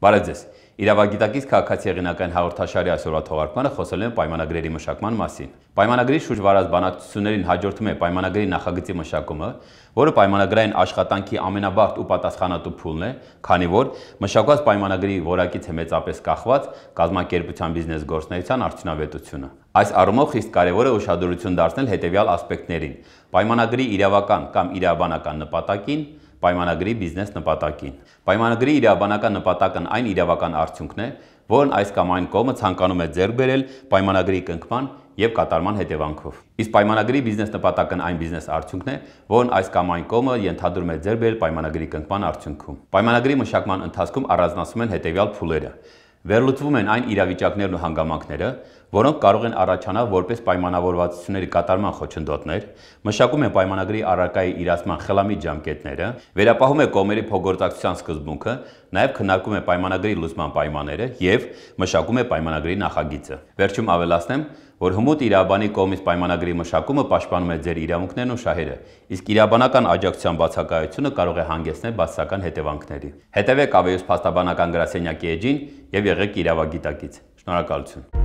Բարև ձեզ։ Իրավագիտակից քաղաքացի եղինական հաղորդաշարի այսօրվա թողարկմանը խոսելու են պայմանագրերի մշակման մասին։ Պայմանագրի շուրջ վարած բանակցություններին հաջորդում է պայմանագրի նախագծի մշակումը, որը պայմանագրային աշխատանքի ամենաբարդ ու պատասխանատու փուլն է, քանի որ մշակված պայմանագրի որակից է մեծապես կախված կազմակերպության բիզնես գործնեության արդյունավետությունը։ Այս առումով խիստ կարևոր է ուշադրություն դարձնել հետևյալ ասպեկտներին՝ պայմանագրի իրավական կամ իրավաբանական նպատակին, պայմանագրի բիզնես նպատակին։ Պայմանագրի իրավաբանական նպատակն այն իրավական արդյունքն է, որն այս կամ այն կողմը ցանկանում է ձեռք բերել պայմանագրի կնքման եւ կատարման հետևանքով։ Իսկ պայմանագրի բիզնես նպատակն այն բիզնես արդյունքն է, որն այս կամ այն կողմը ենթադրում է ձեռք բերել պայմանագրի կնքման արդյունքում։ Պայմանագրի մշակման ընթացքում առանձնացում են հետևյալ փուլերը։ Վերլուծվում են այն իրավիճակներն ու հանգամանքները, որոնք կարող են առաջանալ որպես պայմանավորվածությունների կատարման խոչընդոտներ, մշակում են պայմանագրի առարկայի իրացման խելամիտ ժամկետները, վերապահում է կողմերի փոխգործակցության սկզբունքը, նաև քննարկում է պայմանագրի լուսման պայմանները եւ մշակում է պայմանագրի նախագիծը։ Վերջում ավելացնեմ, որ հմուտ իրաբանի կողմից պայմանագրի մշակումը պաշտպանում է ձեր իրավունքներն ու շահերը, իսկ իրաբանական աջակցության բացակայությունը կարող է հանգեցնել բացասական հետևանքների։ Հետևեք Ավեյուս փաստաբանական գրասենյակի էջին եւ եղեք իրավագիտակից։ Շնորհակալություն։